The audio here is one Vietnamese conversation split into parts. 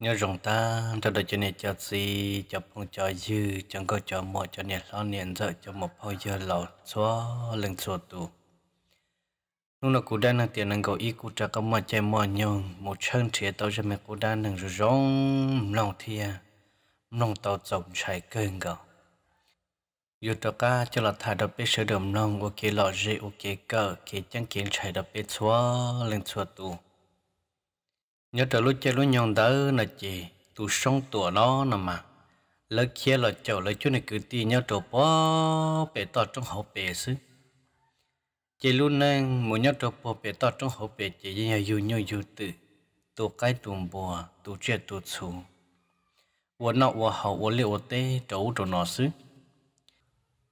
nhớ rồng ta cho đời cho nên cho gì cho phong cho dư chẳng có cho mọi cho nên lo niệm dở cho một bao giờ lầu xóa lên xóa tù lúc nào cô đơn năng tiền năng cầu ý cô trả công mà chạy mọi nhung một chân trẻ tao cho mẹ cô đơn năng rồi rong lòng thia lòng tao rộng chạy cơn gạo dù cho cả cho là thà đập biết sửa đường nông ok lọ rễ ok cờ kế chẳng kiến chạy đập biết xóa lên xóa tù nhớ trở lúc chơi lúc nhon đỡ là chị tu sống tụ nó nè mà lỡ kia là chỗ lỡ chỗ này cứ ti nhớ trở bỏ bể tọt trong hộp bể xứ chơi luôn nên muốn nhớ trở bỏ bể tọt trong hộp bể chị như nhau nhau yêu tự tu cái tu bùa tu chơi tu xù wo nọ wo hậu wo liệu wo tê trấu trấu nó xứ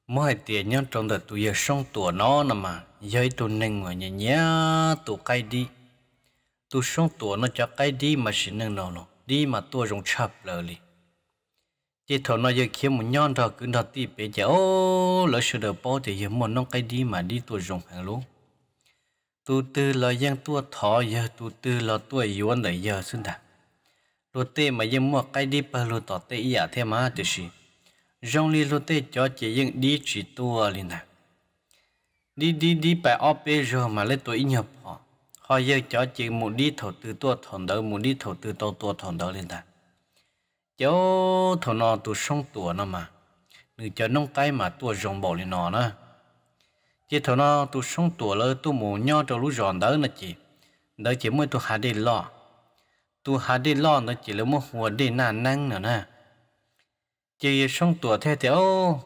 mỗi hai tiền nhớ trong đợt tụ yêu sống tụ nó nè mà giới tụ nên ngồi nhẹ nhẹ tu cái đi tu sống tuổi nó cho cái đi mà xin nâng nó nó đi mà tôi rong chập lờ li chỉ thọ nó giờ kiếm một nhon thọ cứ thọ tì bé chả ô lỡ sửa được bao thì hiếm một nó cái đi mà đi tôi rong hàng lú tu tư là giang tua thọ giờ tu tư là tuổi yuan để giờ xin đã lô tê mà giờ mua cái đi bà lô tỏ tê ý thế mà thì gì rong li lô tê cho chỉ những đi chỉ tua liền nè đi đi đi bài ở bây giờ mà lấy tôi nhập họ họ giờ cho chị một đi thổ từ tua thòn đỡ một đi thổ từ tàu tua thòn đỡ lên ta cháu thổ nọ tụ sống tua nó mà người cho nông tay mà tua rồng bỏ lên nó nữa chị thổ nọ tụ sống tua lơ tụ mù nho cho lũ giòn đỡ nữa chị đỡ chị mới tụ hà đi lo tụ hà đi lo nó chị là một hồ đi nàn nắng nữa nè chị sống tua thế thì ô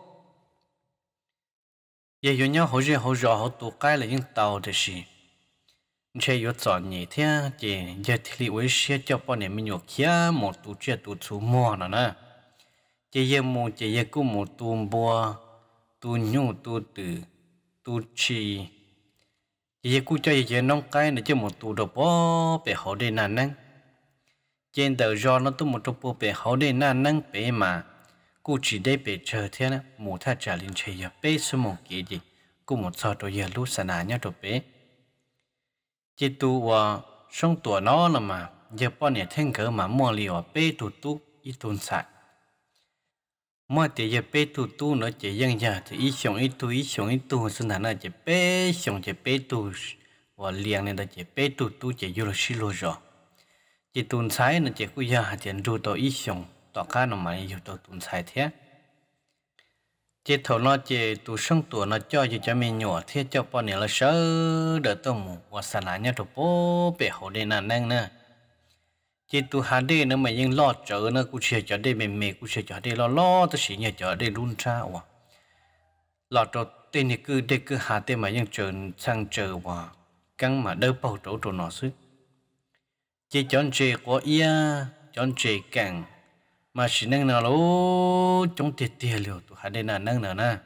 giờ nhau hồ gì hồ giò hồ tụ cái là những tàu thì gì chế yếu cho nhỉ thế chỉ giờ thì lý với xe cho bọn này mình nhổ kia một tụ chia tụ chú mò nữa nè chỉ giờ một chỉ giờ cũng một tụ bùa tụ nhung tụ tử tụ chi chỉ giờ cũng cho giờ nông cái nữa chứ một tụ đồ bò bể hậu đây nè nè trên đầu do nó tu một tụ bò bể hậu đây nè nè bể mà cũng chỉ để bể chờ thế nè một thà trả linh chế giờ bể số một cái gì cũng một sao đồ giờ lúc sáng nay nhớ đồ bể chỉ tu và sống tuổi nó là mà giờ bọn này thanh cỡ mà mua liều bê tu tu ít tuần sạch mua tiền giờ bê tu tu nó chỉ dân giờ thì ít sống ít tu ít sống ít tu sinh thành nó chỉ bê sống chỉ bê tu và liền nên là chỉ bê tu tu chỉ vô là xí lô rồi chỉ tuần sạch nó chỉ cứ giờ tiền tu tao ít sống tao cá nó mà nhiều tao tuần sạch thế chỉ thầu nó chỉ tu sung tu nó cho chỉ cho mình nhỏ thiết cho bọn này là sợ đỡ tôi mù và sản lại nhau bố bể hồ đây nàn năng nè chỉ tu hà đi nó mà nhưng lo chờ nó cũng chỉ cho đây mềm mềm cũng chỉ cho đây lo lo tôi chỉ nhớ cho đây luôn cha ủa lo cho tên này cứ đi cứ hà tên mà nhưng chờ sang chờ và căng mà đỡ bao chỗ chỗ nó xứ chỉ chọn chế có ia chọn chế càng mà chỉ năng nào lố chống tiệt tiệt liệu tụ hạt đây là năng nào na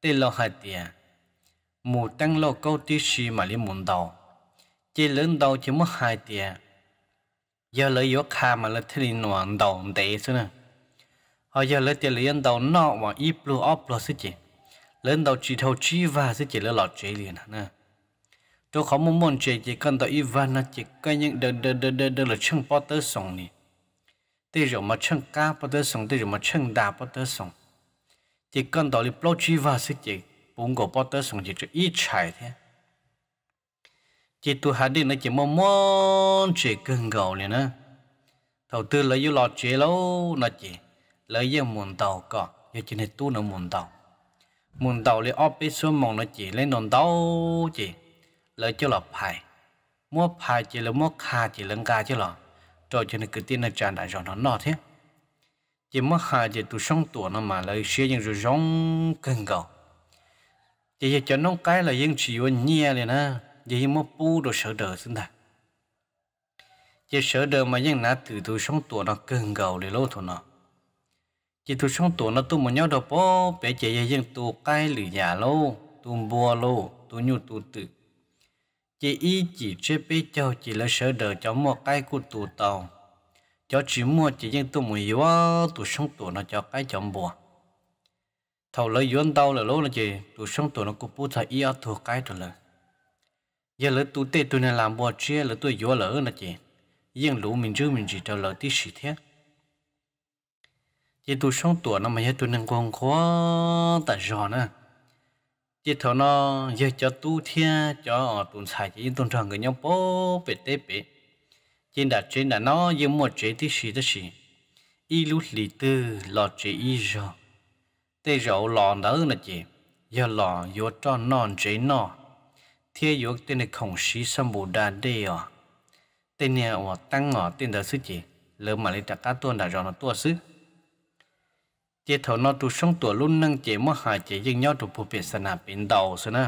tê lo hạt tiệt mù tăng lo câu tí xì mà liên muốn đầu chỉ lớn đầu chỉ mất hai tiệt giờ lấy yếu kha mà lấy thế liên đầu tệ xưa nè họ giờ lấy tiệt liên đầu nọ mà ít blue up lo xí chị lớn đầu chỉ thâu chi và xí chị lấy lọt chế liền na tôi không muốn chơi chế chỉ cần tôi ít và chỉ cái những đợt đợt đợt đợt là bao potter sòng này 对肉么称嘎不得送，对肉么称大不得送。chỉ cần đó là bao chi và sự chỉ bốn cổ bao tới sống chỉ chỉ ít chạy thế chỉ tu hà đi nó chỉ mong mong chỉ cần gầu liền nữa đầu tư lấy yêu lọt chế lâu nó chỉ lấy yêu muốn tàu cọ yêu chỉ này tu nó muốn tàu muốn tàu lấy ốp biết số mong nó chỉ lấy nón tàu chỉ lấy cho lọt phải mua phải chỉ lấy mua kha chỉ lấy ca chứ lọt cho cho nên cái tiền là trả đại cho nó nọ thế chỉ mất hai giờ tụ sống tuổi nó mà lấy xe nhưng rồi giống cần cầu chỉ giờ cho nó cái là những chỉ vấn nhẹ này nè chỉ mất bu đồ sợ đỡ xin ta chỉ sợ đỡ mà những nã từ tụ sống tuổi nó cần cầu để lâu thôi nó chỉ tụ sống tuổi nó tụ một nhau đâu bó bé chỉ giờ những tụ cái lử nhà lâu tụ bùa lâu tụ nhu tụ tự chỉ y chỉ chế biết cho chỉ là sợ đỡ cho mua cái của tụ tàu cho chỉ mua chỉ nhưng tụ mùi yếu tụ sống tụ nó cho cái chồng bùa thầu lấy yuan tàu là lỗ là chị tụ sống tụ nó cũng bút thầy y ở thua cái rồi là giờ lỡ tụ tê tụ này làm bùa chia là tụ yếu lỡ là chị nhưng lũ mình chứ mình chỉ cho lỡ tí xì thế chỉ tụ sống tụ nó mà giờ tụ nên còn khó tại giò nữa chỉ thọ nó giờ cho tu thiên cho tuần xài chỉ tuần tròn người nhau bố về tê bể trên đặt trên là nó giống một chế thì sĩ thì xì y lúc lì tư lọ chế y rồi tê rậu lọ nở là chị giờ lọ vô cho non chế nó, thiên vô tên này không sĩ xăm bù đa đê à tên này ở tăng ngọ tên đó sư chị lỡ mà lấy đặt cá tuần đặt rồi nó tua sư chế thầu nó tu sống tuổi luôn nâng chế mất hại chế dân nhau tu phù biệt sản hạ biển đầu xưa nè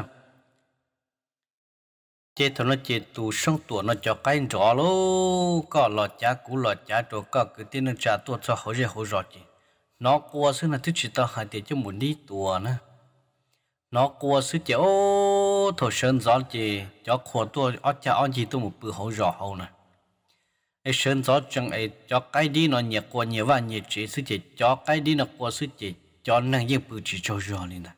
chế thầu nó chế tu sống tuổi nó cho cái rõ lô có lọ chá cũ lọ chá đồ có cứ tiên nâng trả tuột cho dễ hối rõ chị nó qua xưa là thứ chỉ tao hại chế chứ muốn đi tùa nè nó qua xưa chế ô thầu sơn gió chế cho khổ tua ót cha ót gì tôi một bữa hối rõ hầu này ai sơn gió chẳng ai cho cái đi nó nhẹ qua nhẹ và nhẹ chỉ sự cho cái đi nó qua sự chỉ cho nàng yên bự chỉ cho lên nè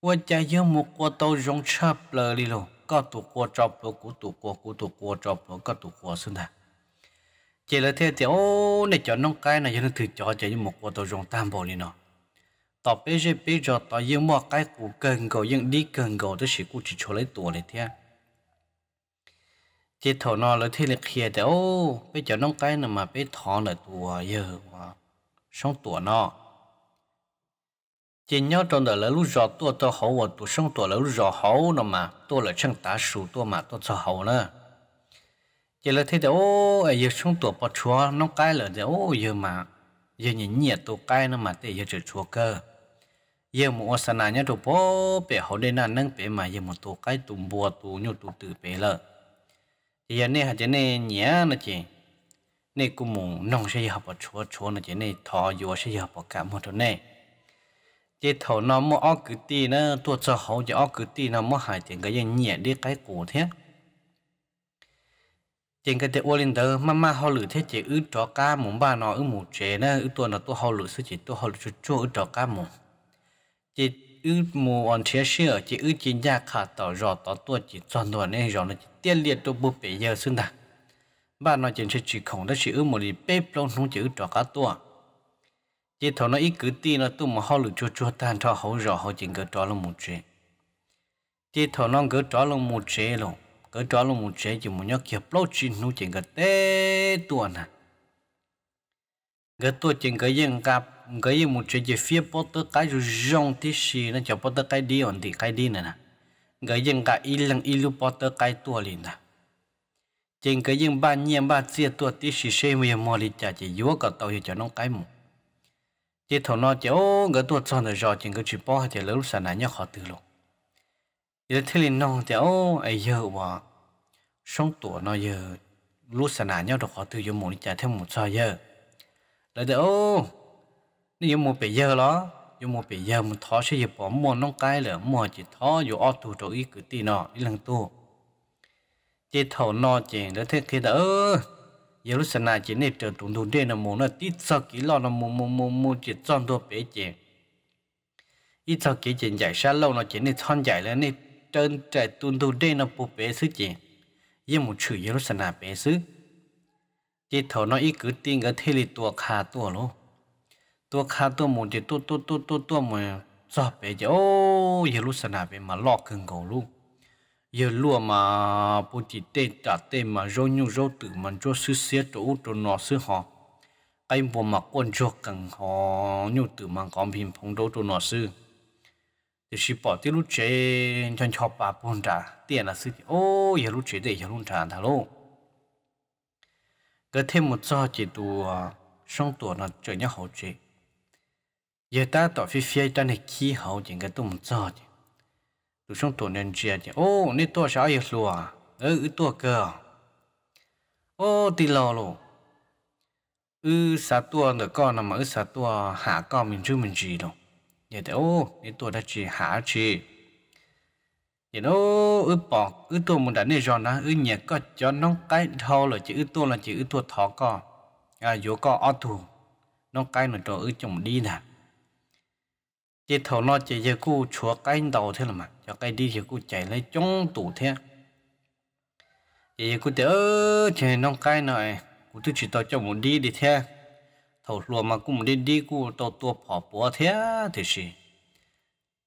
qua cha yêu một qua tàu rong chập lờ đi có tụ qua chọc lô cú tụ qua cú tụ qua chọc lô có tụ qua xuân nè chỉ là thế thì ô này cho nông cái này cho thử cho chỉ một qua tàu rong tam bộ lên nó tao bây giờ bây giờ tao yêu một cái cú cần cầu nhưng đi cần cầu tới sự chỉ cho lấy tuổi này thế chỉ thổ nó lấy thế là kia để ô bây giờ nông cái nữa mà bây thọ là tùa giờ mà sống tùa nó chỉ nhớ trong đời là lúc giờ tôi tôi hậu và tôi sống tôi là lúc giờ hậu nó mà tôi là chân tá sủ tôi mà tôi sợ hậu nữa chỉ là thế để ô giờ sống tôi bỏ chúa nông cái là để ô giờ mà giờ nhìn nhiệt tôi cái nó mà để giờ chịu chúa cơ giờ một sanh nhà tôi bỏ bể hậu đây là nâng bể mà giờ một tôi cái tụm bùa tụm nhu tụm tử bể lợ giờ này hạt này nhẹ nó chỉ này cũng muốn nông sẽ học ở chúa chúa nó chỉ này thọ vô sẽ học ở cả một chỗ này chỉ thọ nó mua ở cứ tì nữa tua cho họ cho ở cứ tì nó mua hại tiền cái gì nhẹ đi cái cổ thế chỉ cái tiền lên đó mà mà họ lử thế chỉ ư cho cá mồm ba nó ư mồm chế nữa ư tua nó tua họ lử sư chỉ tua họ lử cho chua ư cho cá mồm chỉ ư mù on thế sửa chỉ ư chỉ nhà khả tỏ rõ tỏ tua chỉ tròn đồ này rõ nó chỉ tiên liệt đồ bố bể giờ xưng đà bà nói chuyện sẽ chỉ khổng đó chỉ ư mù lì bê plong không chỉ ư trọ cá tua chỉ thọ nó ít cứ ti nó tu mà họ lựa chua chua tan cho hậu rõ họ chỉ cứ trọ lông một chuyện chỉ thọ nó cứ trọ lông một chuyện lông cứ trọ lông một chuyện chỉ muốn nhớ kia plong chỉ nu chỉ cứ tê tua nè cái tôi chỉ cái gì gặp cái gì một chuyện gì phía bớt tới cái rồi rong tí xì nó cho bớt tới cái đi ổn thì cái đi này nè cái gì cả ít lần ít lúc bớt tới cái tua liền nè trên cái gì ba nhiên ba chia tua tí xì xe mày mò đi chả chỉ yếu cả tàu cho nó cái mù chỉ thầu nó chỉ ô cái tua chọn được rồi trên cái chuyện bỏ chỉ lớn sản này nhớ khó từ luôn giờ thế liền nong chỉ ô ai giờ mà sống tuổi nó giờ lúc sản này nhớ được khó từ cho mù đi chả thêm một sao giờ lại thì ô nếu một bây giờ đó dù một bây giờ mình thọ sẽ dịp bỏ mua nó cái là mua chỉ thọ dù ô tu chỗ ý cứ tì nọ đi lần tu chỉ thầu nọ chỉ đó thế kia đó giờ lúc sinh này chỉ nên trở tụng tụng đen là muốn là tít sao kỹ lo là muốn muốn muốn muốn chỉ chọn đồ bé chỉ ít sao kỹ chỉ giải sát lâu nó chỉ nên chọn giải là nên trơn trời tụng tụng đen là bộ bé sứ chỉ giờ một chữ giờ lúc sinh này bé sứ chỉ thầu nó ít cứ tin cái thế thì tua khá tua luôn tua khá tua một chỉ tua tua tua tua tua mà cho bé chứ ô giờ lúc sáng nay mà lo cưng cầu luôn giờ lúc mà bố chỉ tê trả tê mà rô nhu rô tử mà rô sư xế chỗ út chỗ nọ sư họ cái bộ mà quân rô cần họ nhu tử mà còn phim phong đô chỗ nọ sư thì chỉ bỏ tí lúc chế chân cho bà bồn trả tiền là sư ô giờ lúc chế để giờ lúc trả thà luôn cái thêm một do chỉ tù ờ, sống tù nó trở nhau hậu chế giờ ta tỏ phi phi ta này khi hậu chỉ cái tù một do chỉ tù sông tù nên chia chỉ ô nãy tôi sao vậy lùa ừ tuổi cơ ô đi lò rồi, ừ sa tuổi nữa con nằm ở sa tuổi hạ cao mình chứ mình gì đâu giờ thì ô nãy tôi đã chỉ hạ chỉ vậy nó ư bỏ ư tu một đàn này giòn á ư nhẹ có cho nó cái thâu là chỉ ư tu là chỉ ư tu thọ co à dù co ở thù nó cái nó cho ư chồng đi nè chỉ thầu nó chỉ giờ cô chúa cái đầu thế là mà cho cái đi thì cô chạy lấy trong tủ thế chỉ cô đỡ thì nó cái này cô tôi chỉ tao cho một đi đi thế thầu lùa mà cũng đi đi cô tao tu bỏ bỏ thế thì gì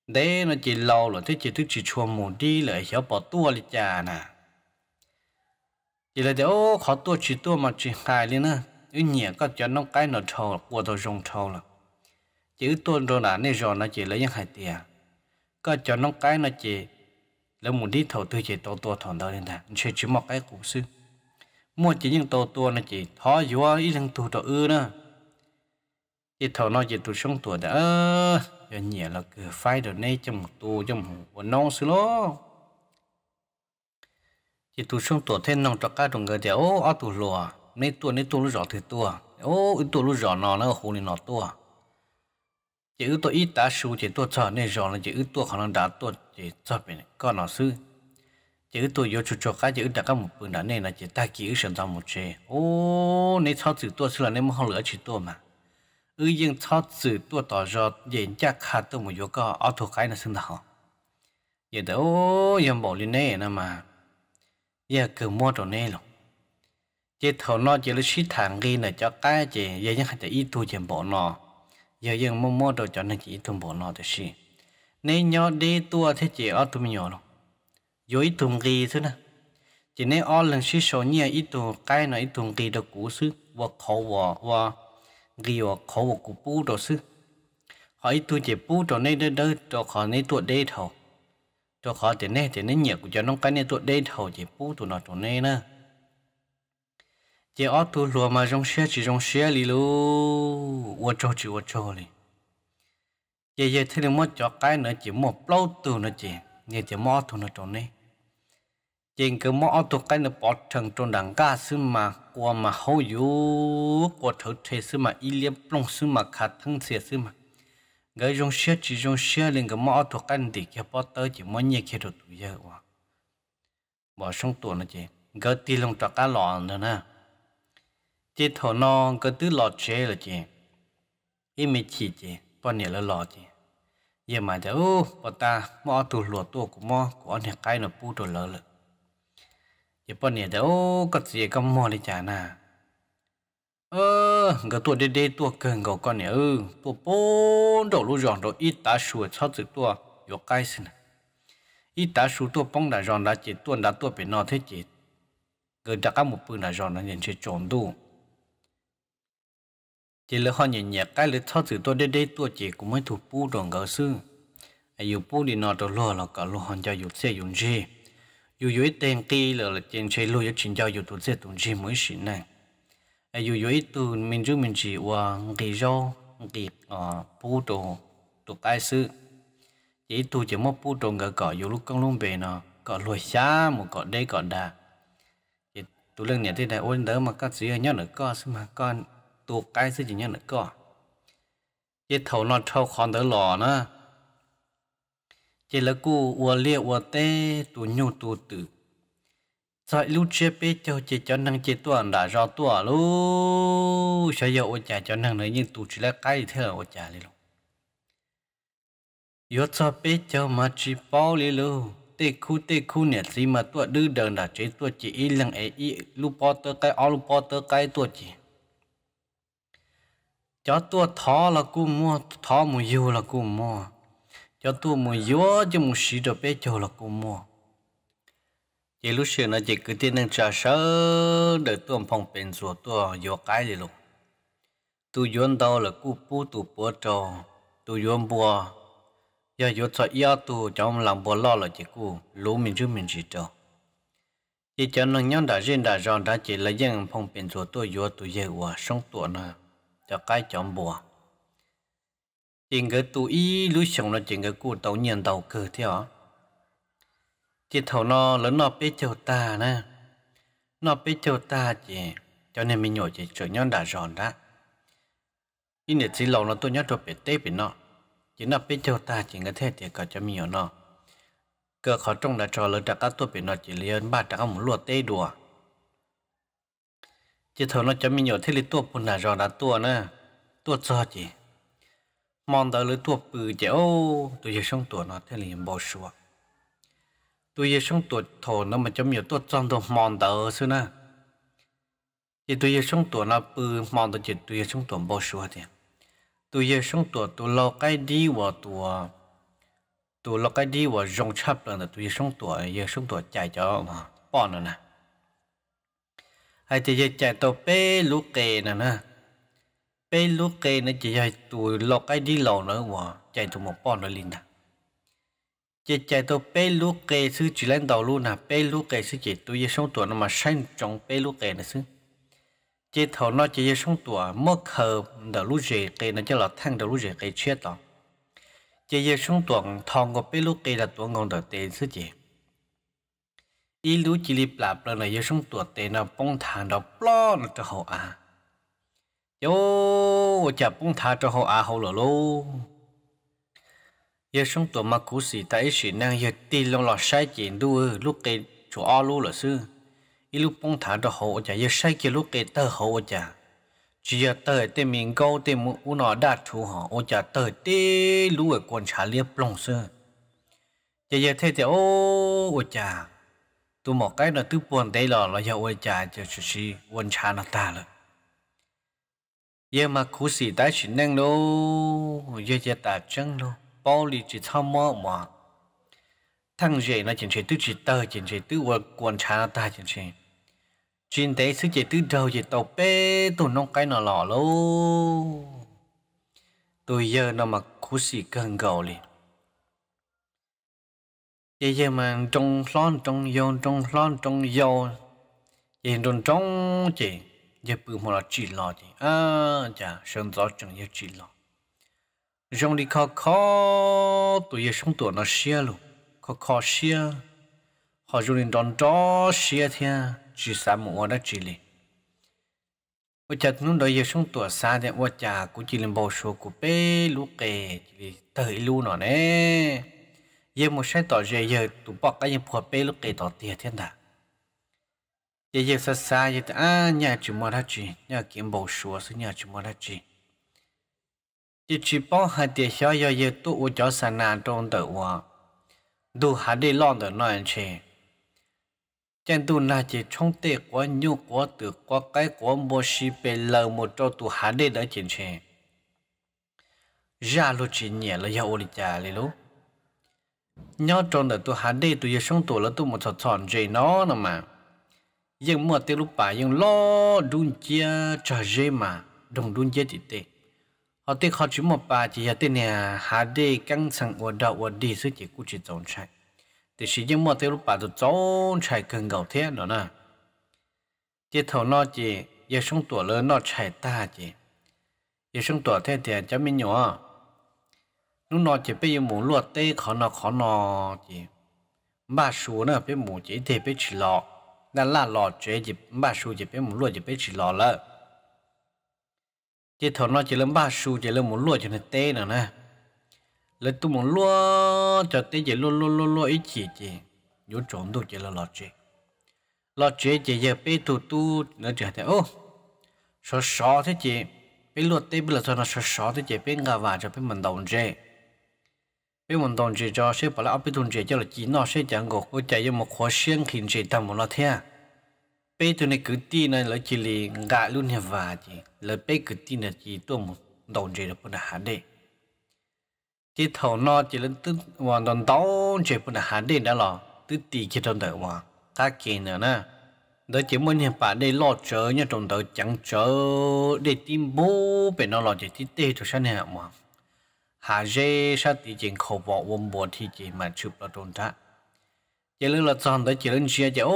đấy nó chỉ lâu rồi thế chỉ thức chỉ chua mù đi lại hiểu bỏ tua đi chà nè chỉ là để ô khó tua chỉ tua mà chỉ hài lên nữa ừ nhẹ có cho nó cái nó trâu của tôi dùng trâu là Chỉ tua rồi là nên rồi nó chỉ lấy những hài tiền có cho nó cái nó chỉ lấy một đi thầu tư chỉ tổ tua thằng đó lên nè chỉ chỉ một cái cũng sư mua chỉ những tổ tua nó chỉ thó dúa ý thằng tu tổ ư nữa chỉ thầu nó chỉ tụ sống tuổi đã giờ nhẹ là cứ phai được nay trong một tu trong một quần nông xứ lô chỉ tụ sống tuổi thêm nông cho cá đồng người ô ở tụ lúa nay tụ nay tụ lúa rõ thì tụ ô tụ lúa rõ nó nó hồ này nó tụ chỉ ưu tôi ít tá su chỉ tôi chờ nay rõ là chỉ ưu tôi khả năng đã tôi chỉ cho bên con nó sư chỉ ưu tôi vô chút cho cá chỉ ưu đã có một bữa đã là chỉ ta kỹ ưu sản ra một chế ô nay sau chỉ tôi sư là nên không lửa chỉ tôi mà ư yên cho sự tua tỏ cho yên cha khá tôi một vô có ở thuộc cái là sinh thảo giờ đó yên bỏ lên này nè mà giờ cứ mua đồ này luôn, giờ thầu nó chỉ là suy thẳng ghi dạ là cho cái gì giờ những hành chỉ ít tu yên bỏ nó giờ dạ yên mua mua đồ cho nên chỉ ít tu bỏ nó được gì, nên nhỏ đi tua thế chỉ ở tụi mình nhỏ rồi ít tu gì thôi nè chỉ nên ở lần suy số nhiều ít tu cái nó ít tu gì được cũ sức và khổ và và ghiu khó bộ cụ bú đồ sư hỏi tôi chỉ bú đồ này đơ đơ cho khó này tuột đê thầu cho khó thì này thì này nhẹ của cho nó cái này tuột đê thầu chỉ bú tụi nó chỗ này nữa chỉ ở tu lùa mà trong xe chỉ trong xe lì lú ô cho chỉ ô cho lì giờ giờ thế nên mất cho cái nữa chỉ một lâu từ nữa chỉ giờ chỉ mót thôi nữa chỗ này chính cái mỏ tụ cái nó bỏ thằng trôn đằng ca sư mà qua mà hậu yếu qua thử thế sư mà y liêm plong sư mà khát thăng xe sư mà gái rong xe chỉ rong xe lên cái mỏ tụ cái thì kia bỏ tới chỉ mới nhẹ khi được tuổi giờ quá bỏ xong tuần nó chị gái ti lòng trọ cá lọ nữa nè chị thổ non gái tứ lọ chế là chị ít mấy chị chị bỏ nhẹ là lọ chị giờ mà cháu ô bà ta mỏ tụ lúa tụ của mỏ của anh cái nó pu rồi lỡ lợ Japonia đâu có gì ka mo le chả na. ơ, cái tua đê đê tua cần ngầu con nè ơ, ừ, tua bông đầu lũ giòn đầu ít tá sùa sáu chữ tua, yếu cái xin. Ít tá sùa tua bông đã giòn đã chết tuôn đã tua bị nọ thế chết. Ngờ đã cả một bữa đã giòn là nhận chơi trộn đủ. Chỉ là họ nhận nhạt cái lưỡi sáu chữ tua đê đê tua chỉ cũng mới thu bù đồ ngờ sư. Ai yêu bù đi nọ đầu lò là cả lô hòn cho yếu xe yêu gì dù dù tên ti là là tên chơi lưu yếu trình giao dù tụt sẽ tụt gì mới xin này ai dù dù tụt mình chú mình chỉ qua kỳ rau kỳ à, bù đồ tụt ai sự chỉ tụt chỉ mất bù đồ ngờ cỏ dù lúc con luôn về nó cỏ lùi xa một cỏ đây cỏ đà chỉ tụt lần nhảy thế này ôn đỡ mà các sĩ nhớ nữa co xem mà con tụt cái sự chỉ nhớ nữa co chỉ thầu nó thâu khó đỡ lò nữa chỉ là cô ua liệt ua tê tù nhu tù tử sợi lúc chế bế cho chỉ cho năng chế tuần đã rõ tuần lú sợ giờ ua chả cho năng nữa nhưng tù chỉ là cái thế là ua chả đi luôn yếu cho bế cho mà chỉ bao đi luôn tê khu tê khu nè gì mà tuột đưa đường đã chế tuột chỉ ít lần ấy e ít lúc bỏ tới cái ao lúc bỏ tới cái tuột chỉ cho tuột thó là cô mua thó mua yêu là cô mua cho tu mù gió cho mù sĩ đồ bế cho là cô mùa chỉ lúc xưa nó chỉ cứ tin năng trà sớ để tuôn phòng bền rùa tua gió cái gì luôn, tu yến đâu là cú pu tu búa trò tu yến búa giờ yến sợ yến tu trong làm búa lo là chỉ cú lũ mình chứ mình chỉ trò chỉ cho nó nhon đã riêng đã ròn đã chỉ là dân phòng bền rùa tua gió tu dễ hòa sống tuột nè cho cái chọn búa chỉ cái tụ ý lũ sống là chỉ cái cụ đầu nhận đầu cơ thế hả chỉ thầu nó lớn nó bé chiều ta nè nó bé chiều ta chỉ cho nên mình nhổ chỉ trở nhau đã giòn đã in để chỉ lâu nó tôi nhớ rồi bé tê bị nó chỉ nó bé chiều ta chỉ cái thế thì có cho mình nhổ nó cơ khó trong đã trò lớn đã các tôi bị nó chỉ liền ba đã ông luộc tê đùa chỉ thầu nó cho mình nhổ thế thì tôi buồn đã giòn đã tua nè tua cho chỉ mòn tờ lưỡi tuột bự chéo tôi giờ sông tuột nó thế liền bỏ xuống Tôi giờ sông tuột thổ nó mà chấm nhiều tuột trong đồ mòn tờ xưa na thì tôi giờ sông tuột nó bự mòn tờ chỉ tôi giờ sông tuột bỏ xuống thì Tôi giờ sông tuột tôi lo cái đi vào tụi tôi lo cái đi vào rong chắp lên là tụi giờ sông tuột giờ sông tuột chạy cho mà bỏ nữa na. Ai thì giờ chạy tàu bê lũ kề nè na bé lúc kê nó chỉ chạy tụi lọc ai đi lò nữa mà chạy tụi một bọn nó linh nè chạy chạy tụi bé lúc kê sư chỉ lên đầu luôn nè à, bé lúc kê sư chạy tụi sống tuổi nó mà xanh trong bé lúc kê nữa sư chạy thầu nó chạy sống tuổi mất khờ đầu lúc gì kê nó chỉ là thằng đầu lúc gì kê chết đó chạy sống tuổi thòng của bé lúc kê là tụi ngon đầu tiên sư chạy ý lúc chỉ lịp lạp là nó chạy sống tuổi tên nó bông thằng đó bó nó cho hậu à yo chả bung tha cho họ à họ lỡ lô giờ sống tụi mà cú sĩ tại sĩ năng giờ ti lòng lọt sai chuyện đua lúc cái chỗ o lú lỡ sư ít lúc bung tha cho họ chả giờ sai kia lúc cái tơ họ chả chỉ giờ tơ tên mình câu tên mu u nó đã họ ô chả tơ tê lú ở quần trả liếp lòng sư giờ giờ thế thì ô ô chả tụi một cái là tứ buồn đấy là là giờ ô chả cho chú sĩ quần trả nó ta rồi giờ mà cú sĩ đã chỉ năng lô giờ giờ đã chân lô bao lì chỉ thao mơ mà thằng dễ nó chỉ chỉ tự chỉ tờ chỉ chỉ tư vật quan trà ta chỉ chỉ chuyện đấy sự chỉ tư đầu chỉ tàu bê tụi nông cái nó lò lô tôi giờ nó mà cú sĩ cần gầu liền giờ giờ mà trong lon trong yon trong lon trong yon giờ trong trong chỉ giờ bự mà là chỉ lo thì à chả sơn gió chẳng giờ chỉ lo rong đi khó khó tụi giờ sống tuổi nó xia luôn khó khó xia họ dùng đến đòn đó xia thì chỉ xa mù đó chỉ liền ôi chặt nung đợi giờ sống tuổi xa cũng chỉ lên bầu số của bé lú kề chỉ tới lú nó nè giờ một sáng tỏ giờ giờ tụi bọc cái gì phù bé lú kề tỏ thiên đàng giờ giờ xa xa giờ à nhà chỉ mua ra chỉ nhà kiếm bầu sủa số nhà chỉ mua ra chỉ giờ chỉ bỏ hai tiền xó giờ giờ tu u cho sản nà trong tử hoa đủ hai đi lon tử nói chỉ trên tu na chỉ trong tệ quá nhu quá tử quá cái quá mua xí bề lờ một trâu tu hai đi đã chỉ chỉ ra lo chỉ nhẹ là yêu lịch trả lấy luôn nhớ trong tử tu hai đi tu giờ sống tu là tu một thọ thọ gì nó nữa mà nhưng mà tiêu lúc bà nhưng lo đun chia trà dê mà đồng đun chia thì tệ họ tê khó chú một bà chỉ là tên nè hà đê căng thẳng ở đầu ở đi sức chỉ cũng chỉ trốn chạy thì chỉ nhưng mà tiêu lúc bà tôi trốn chạy cần gạo thế đó nè chỉ thầu nó chỉ giờ sống tuổi lớn nó chạy ta chỉ giờ sống tuổi thế thì cháu mình nhỏ lúc nó chỉ bây giờ muốn luộc tê khó nó khó nó chỉ mà số nữa bây muốn chỉ thì bây chỉ lọ 那那老绝就把书就别木落就别吃老了。chỉ thọ nó chỉ là ba xu chỉ là một lúa cho nó tê nữa nè là tu một cho tê chỉ lúa lúa lúa lúa ít chỉ chỉ nhú trộn tu chỉ là lọt chế lọt chỉ giờ bé tu nó chỉ thế ô sọ sọ thế chỉ bé lúa tê bây giờ nó sọ sọ chỉ bé ngà vào cho bé đồng chế bây mình đồng chí cho sẽ bảo là bây đồng chí cho là chỉ nó sẽ chẳng có cô chạy một khóa xuyên khiến chị ta một nó thế à. bây tụi này cứ tin này là chỉ lì ngã luôn nhà và chị là bây cứ tin này chỉ tôi một đồng chí là bọn hạ đây chỉ thầu nó chỉ là tức toàn đồng đau chỉ bọn hạ đây đã lo tức tì chỉ trong đời mà ta kiện nữa nè đó chỉ muốn hiện bà đây lo chờ nha trong đời chẳng chờ để tìm bố bên nó lo chỉ tê cho sáng này mà hà dê sát thị trường khẩu bỏ vốn bỏ thị trường mà chụp là tồn tại chỉ lúc là chọn tới chỉ lên xe chỉ ô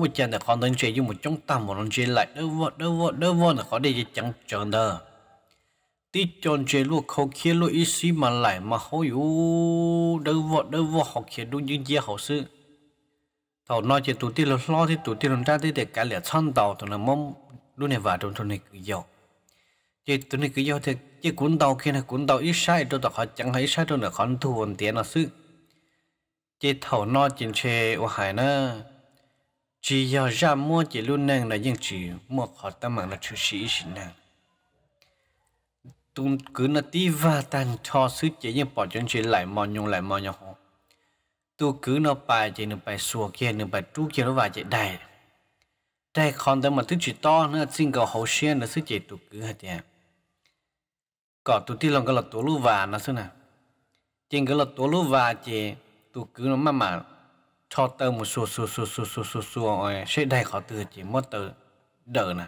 bây giờ là còn lên chơi dùng một trong tầm một lên chơi lại đâu vợ đâu vợ đâu vợ là có để chỉ chẳng chọn đâu tí chọn chơi luôn khâu kia luôn ít xí mà lại mà hối u đâu vợ đâu vợ học kia đúng như gì học sư tàu nói chỉ tụt tiền lo thì tụt tiền ra thì để cái lẽ chăn tàu tụi nó mong luôn này vào trong trong này cứ giàu chỉ tụi này cứ giao thế chỉ cuốn đầu khi nào cuốn đầu ít sai tôi tao khó chẳng hay sai tôi nữa khó thu hồn tiền nó sự chỉ thầu no chính chế ô hải nữa chỉ giờ ra mua chỉ luôn nàng là những chỉ mua khó ta mạng là chữ sĩ xin nàng tung cứ nó tí va tan cho sứ chỉ như bỏ chân chỉ lại mò nhung lại mò nhung tu cứ nó bài chỉ nó bài xua kia nó bài trú kia nó vài chỉ đầy đây còn tới mà thứ chỉ to nữa xin cầu hậu xuyên là sứ chỉ tu cứ hết vậy có tụi ti lòng cái là tu lu và nó xưa nè trên cái là tu lu và chị tụi cứ nó mà mà cho tơ một số số số số số số số rồi sẽ đại khó từ chỉ mất từ đỡ nè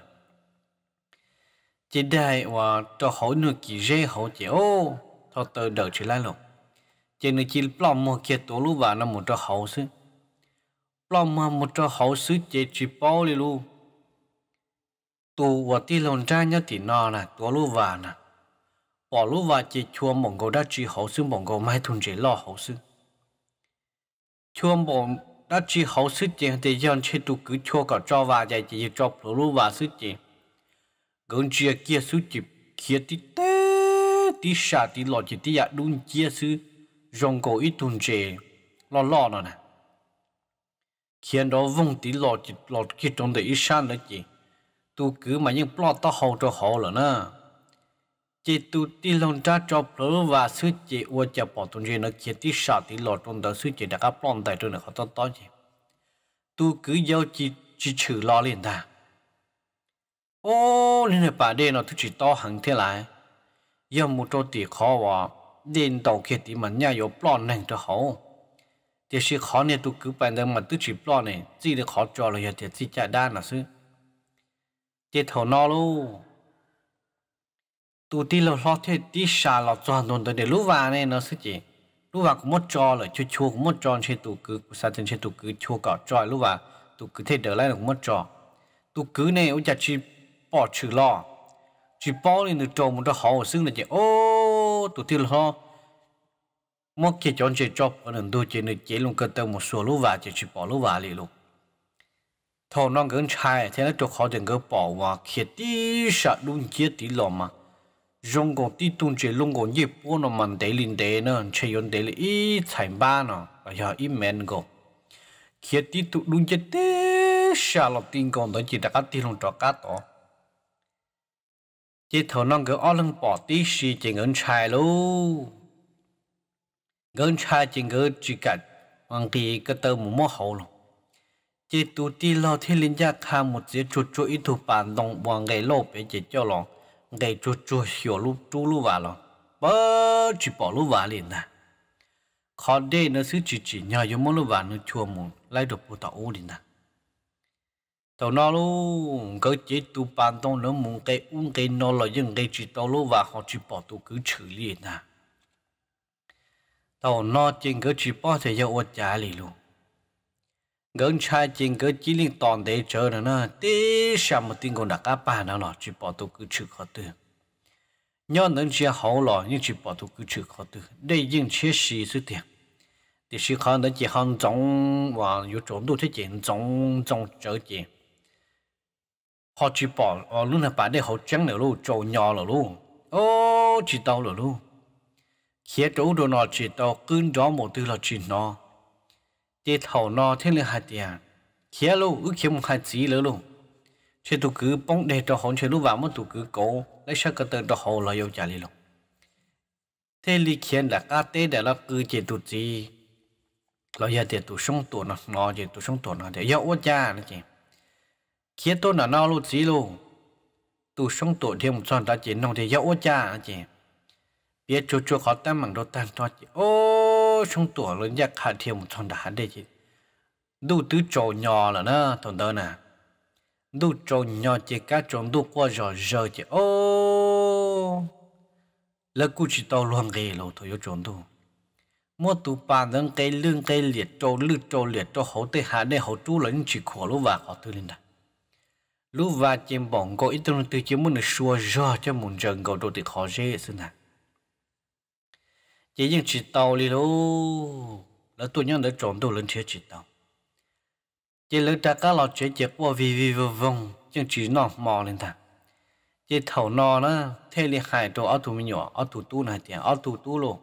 chỉ đại và cho hỏi nửa kỳ dễ hỏi chỉ ô cho tơ đỡ chỉ lại luôn chỉ nửa chỉ plom một kia tu lu và nó một cho hỏi xứ plom mà một cho hỏi xứ chỉ chỉ bao đi luôn tụ và ti lòng trai nhớ thì nó nè tu lu và nè và 我路话只全蒙古的只好是蒙古买屯只老好是，全蒙那只好是只的样吃都 cứ cho cả cho và dạy chỉ cho phụ lu và sự chỉ, gần chỉ kia sự chỉ kia tí té tí xa tí lọ chỉ tí ya đun kia sự rong cổ ít 屯 chỉ lo lo nó nè, khiến đó vong tí lo chỉ lo kia trong đấy ít xa nữa chỉ, tu cứ mà những plot tao hậu cho hậu là nè chỉ tu ti lòng cha cho lỡ và sư chỉ ua cho bỏ tuần gì nó kia ti sợ ti lọt trong đó sư chỉ đã áp lon tại trường này khó to to gì tu cứ giao chỉ chỉ trừ lo liền ta ô liên này bà đây nó tu chỉ to hẳn thế lại giờ một chỗ ti khó và đến đầu kia ti mình nhà yếu lon này cho hậu thì sự khó này tu cứ bàn rằng mà tu chỉ lon này chỉ để khó cho là giờ thì chỉ chả đa là sư thì thầu no luôn tu ti lo lo thế ti xa lo cho đồn tới để lúc vào này nó sẽ chỉ lúc vào cũng mất cho rồi chưa chua cũng mất cho trên tu cứ sa trên trên tu cứ chua cỏ cho lúc vào tu cứ thế đỡ lại cũng mất cho tu cứ này ông cha chỉ bỏ trừ lo chỉ bỏ lên được trộm một cái hậu xưng là chỉ ô tu ti lo mất kia chọn chỉ cho ở đường đôi chỉ được chỉ luôn cơ tơ một số lúc vào chỉ chỉ bỏ lúc vào liền luôn thầu non gần chai thế nó cho khó đừng có bỏ vào kia tí sợ đun kia tí lo mà 用过地东街弄过日本了嘛，得领得呢，却用得了一彩巴呢，哎呀，一面个，其实地都弄一得下了地工的，只大家地弄着家多，只头那个二零八地是只人才喽，人才只个只个，忘记个都没么好了。chỉ tu ti lo thì linh gia kha một chỉ chuột chuột ít thu bàn đồng bằng ngày lâu bé chỉ cho lòng ngày cho cho hiểu lúc chú lúc vả lọ, bơ chỉ bỏ lúc vả liền nè khó đây nó sự chỉ chỉ nhờ yo mô lúc vả nó chua mù lại được bộ tàu liền nè tàu nó lú, có chế tu bàn tông nó muốn cái uống cái nó là những cái chỉ tàu lúc vả họ chỉ bỏ tu cứ xử liền nè tàu nó trên cứ chỉ bỏ thì yo trả lì luôn gần cha chính gần chỉ linh toàn để chờ nữa nè tí sao một tiếng con đã cá ba nào nó chỉ bảo tôi cứ chịu khó tự nhớ nên chia hậu lọ nhưng chỉ bảo tôi cứ chịu khó tự đây những chia sẻ sự tiền thì sự khó nên chỉ hàng trong và 有种多些钱种种折钱 họ chỉ bỏ ở lúc này bạn để họ chẳng nữa luôn trâu nhỏ nữa luôn ô chỉ tao nữa luôn khi chỗ đồ nó chỉ tao cứ đó một thứ là chỉ nó để thảo nó thế là hạt tiền à? kia lô ước kiếm hạt chỉ lỡ luôn, chỉ tụ cứ bóng để cho hồn chỉ lúc vào mà tụ cứ cố lấy sao cái tên cho hồ là yêu trả lời luôn, thế lý khiến là cá tê để là cứ chỉ tụ chỉ là giờ để tụ sống tụ nó nó chỉ tụ sống tụ nó để yêu cha nữa chứ kia tôi là nó luôn chỉ luôn, tụ sống tụ thêm một trận đã chỉ nông thì yêu cha nữa chứ biết chút chút khó tâm bằng đôi tan thôi chứ ô cho chúng tổ lớn nhất hạ thiên một thằng đá đây chứ đủ tứ trò nhỏ là nó thằng đó nè đủ trò nhỏ chỉ cá trò đủ qua giờ giờ chứ ô là cú chỉ tao luôn ghê lâu thôi yo trò đủ mua tụ bàn đến cây lương cây liệt trâu lư trâu liệt trâu hậu tây hạ đây hậu là những chỉ khổ lúc và họ tư linh đây lúc và chim bỏng có ít tâm tư chỉ muốn được xua giờ cho một giờ gầu đồ thì khó dễ xin nào chỉ những chỉ tàu đi đâu là tụi nhân để chọn đồ lên thế chỉ tàu chỉ lỡ ta cá lọ chế chế qua vì vì vô vong chẳng chỉ nó mò lên ta chỉ thầu nó nó thế li hại đồ ở tụi mình nhỏ ở tụi tu này tiền ở tụi tu luôn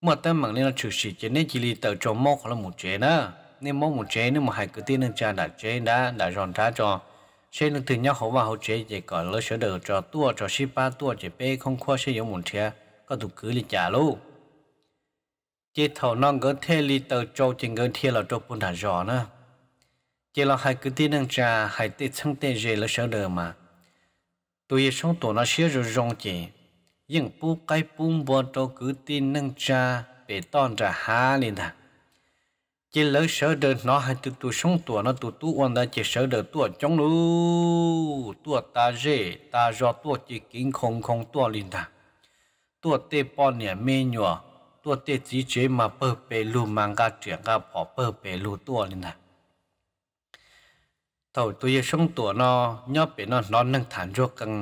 mà ta mặn nên là chủ sĩ chế nên chỉ lì tàu trộn mò là một chế nữa, nên mò một chế nên mà hại cứ tin nên cha đã chế đã đã ròn ra cho sẽ nên từ nhau hậu và hậu chế chỉ còn lỡ sửa được cho tua cho ship ba tua chỉ bê không khoa sẽ dùng một chế có tụ cứ lên trả luôn chỉ thầu non gỡ thê li tờ trâu chỉ gỡ thê là trâu bún thả giò nữa chỉ là hai cứ tin năng trà hai tê sang tê dê là sợ đời mà tôi sống tổ nó xía rồi rong chỉ nhưng bú cái bún bò trâu cứ tin năng trà bể ton trà há lên thà chỉ lỡ sợ đời nó hai tụ tụ sống tổ nó tụ tụ oan đã chỉ sợ đời tụ trong lú tụ ta dê ta giò tụ chỉ kính không không tụ lên thà ตัวเตปอนเนี่ยเมยัวตัวเตจีเจมาเปิดเปลูมังกาเจียงกาพอเปิดเปลูตัวนี่นะเต่าตัวเยช่องตัวนอย่อเป็นนอนนั่งฐานจวกัง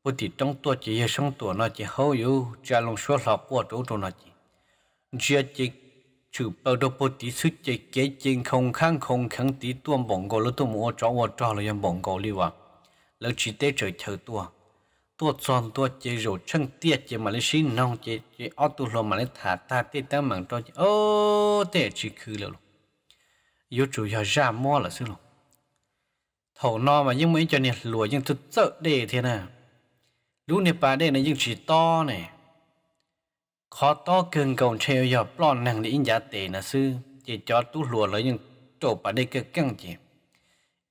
ผู้ติดต้องตัวจีเยช่องตัวนอจีเฮาอยู่จะลงชัวหลอกปวดตัวตัวนอจีเจียจิถือเปิดปติสุดเจเกจิงคงข้างคงขังตีตัวบ่งโกแล้วตัวมัวจ้อวัวจ้อเลยยังบ่งโกลีว่าแล้วชีเตเฉยเฉยตัวตัวซอนตัวเจรูช่างเตี้ยเจมาเลชินน้องเจเจออตุลมาเลถาตาเตี้ยตั้งมังตัวเจโอ้เตี้ยชีคือเลยยุจูยาจาม่วละซึ่งถอนนอมายังไม่จะเนี่ยรลัวยังจุเจอเดเทนะรู้ในป่าเดนะยังฉีต้อเนี่ยขอต้อเกินก่งเชียวยาปล้อนนางในอินยาเตนะซึ่งเจจอดตุลัวเลยยังจบป่าเดเกิดก่งเจ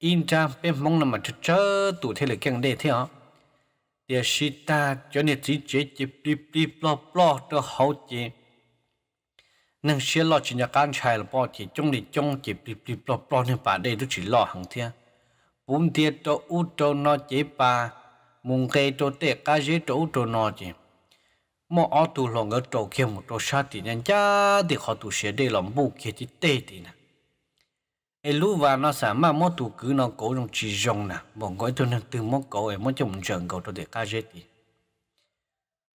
อินจามเป็นมองนำมาเจอตู่เทเลก่งเดเทอ่ะ để sĩ ta cho nên chỉ chế chỉ bì bì bò bò cho hậu chế nâng xe lo chỉ nhà can chài là bò chỉ trong đi trong chỉ bì bì bò bò nên bà đây tôi chỉ lo hàng thiên bốn thiên cho u cho nó chế bà mùng cây cho tệ cá chế cho u cho nó chế mà ở tù lòng ở chỗ kia một chỗ sát thì nhân cha thì họ tu sẽ đây làm bù kia thì tệ thì nè ai lú và nó xả mà mót tụ cứ nó cố trong chỉ rong nè bọn gọi tôi nên từ mót cố em mót trong trường cầu tôi để ca chết đi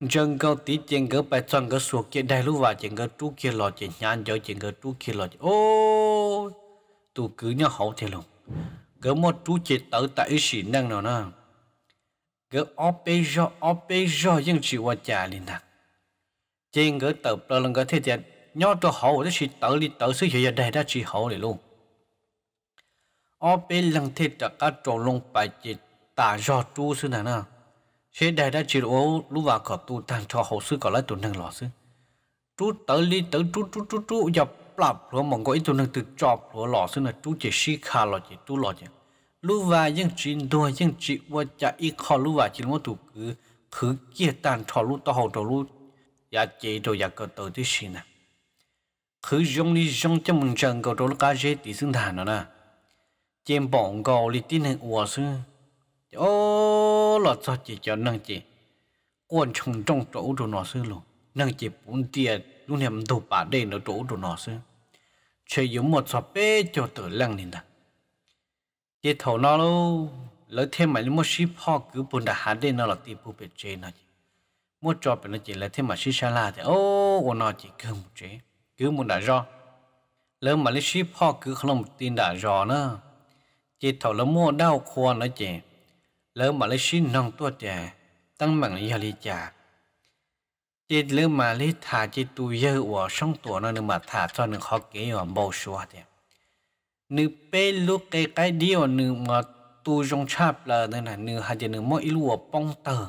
trường cầu tí chuyện cái bài chọn cái số kiện đại lú và chuyện cái trú kia lọ chuyện nhàn cho chuyện cái trú kia lọ ô tụ cứ nhau hậu thế luôn cái mót trú chết tới tại ý sĩ năng nào nè cái óp bê do óp bê do nhưng chỉ qua trả liền nè chuyện cái tập là lần gỡ thế tiền nhau cho hậu đó chỉ tới đi tới sự hiện đây đó chỉ hậu này luôn ở bên lăng thế đã cả trộn lông bài chỉ tả do tu sư nè nè sẽ đại đa chỉ ô lúc vào cọ tu tan cho hậu sư cọ lại tu năng lọ sư tu tới li tới tu tu tu tu giờ lập lúa mong có ít tu năng tự chọp lúa lọ sư nè tu chỉ si khà lọ chỉ tu lọ chỉ lúc vào những chuyện đua những chuyện qua chạy ít khó lúc vào chỉ muốn tu cứ cứ kia tan cho lúc tao hậu cho lúc ya chế đồ ya dạ cọ tới thứ gì nè cứ dùng đi dùng cho mình chẳng có đồ cá chết thì sinh thành nữa nè chém bỏng gò lì tin hàng ủa sư ô là sao chỉ cho năng chỉ quan trọng trong chỗ đồ nó sư luôn năng chỉ bốn tiền luôn em đủ bà đây nó chỗ đồ nó sư chơi giống một số bê cho tử lăng nên ta chỉ thầu nó luôn lỡ thêm mà một ship họ cứ bốn đã hạt đây nó là tiền bù bê chơi nó chỉ một trò bên nó chỉ là thêm mà xí xa là thì ô của nó chỉ cứ một chế cứ một đã do lỡ mà lấy ship họ cứ không một tin đã do nữa จีเถาละมั่เด้าควรละเจแล้วมาลชินน้องตัวแจ ตั้งมังยาลีจาจีเลือมาลิธาจีตูเยอะวัวช่องตัวนั่นมาถาตอนนึงเขาเกยอ่าเบาชัวเดียนึกเป้ลูกเกยไกลเดียวนึกมาตูจงชาบละนั่นน่ะนึกหาจะนึกมั่วอิลัวป้องเตอร์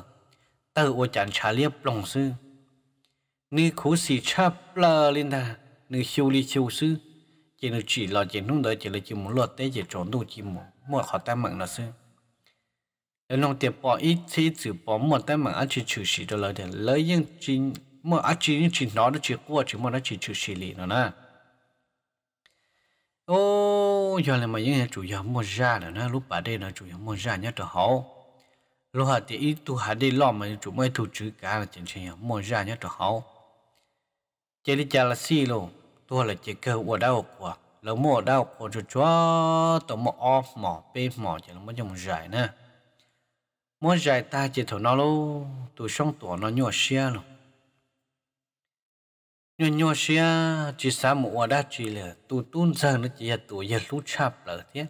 เตอร์วัวจันชาเลียบลงซื้อ นึกขูสีชาบละลินดานึกชิวลีชิวซื้อ chỉ nó chỉ là chỉ nung đợi chỉ là chỉ muốn lọt tới chỉ trốn đủ chỉ muốn mua họ ta mặn là sư nếu nông tiền bỏ ít thì chỉ bỏ mua ta mặn ăn chỉ chủ sĩ cho là để lấy những chỉ mua ăn chỉ những chỉ nó nó chỉ qua chỉ mua nó chỉ chủ sĩ lì nó nè ô giờ là mà những chủ yếu mua ra nữa nè lúc bà đây là chủ yếu mua ra nhất là hậu lúc họ thì ít tu hà đi lo mà chủ mới thu chữ cả là chuyện chuyện mua ra nhất là hậu chỉ đi chả là xì luôn tôi là chỉ cơ ở đâu của lỡ mò đâu của cho cho tổ mò o mò bê mỏ chỉ là muốn trong giải nè muốn giải ta chỉ thổi nó luôn tụi xong tổ nó nhỏ xe luôn nhỏ nhỏ xe chỉ xa mù ở đó chỉ là tụi tuôn giờ nó chỉ là tụi giờ lú chạp là thế